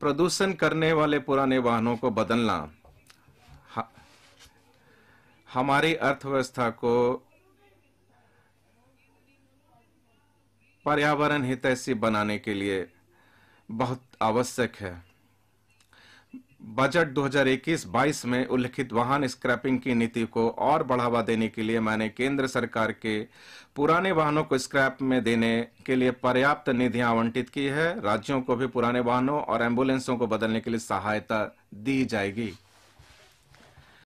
प्रदूषण करने वाले पुराने वाहनों को बदलना हमारी अर्थव्यवस्था को पर्यावरण हितैषी बनाने के लिए बहुत आवश्यक है बजट 2021-22 में उल्लिखित वाहन स्क्रैपिंग की नीति को और बढ़ावा देने के लिए मैंने केंद्र सरकार के पुराने वाहनों को स्क्रैप में देने के लिए पर्याप्त निधियां आवंटित की है राज्यों को भी पुराने वाहनों और एम्बुलेंसों को बदलने के लिए सहायता दी जाएगी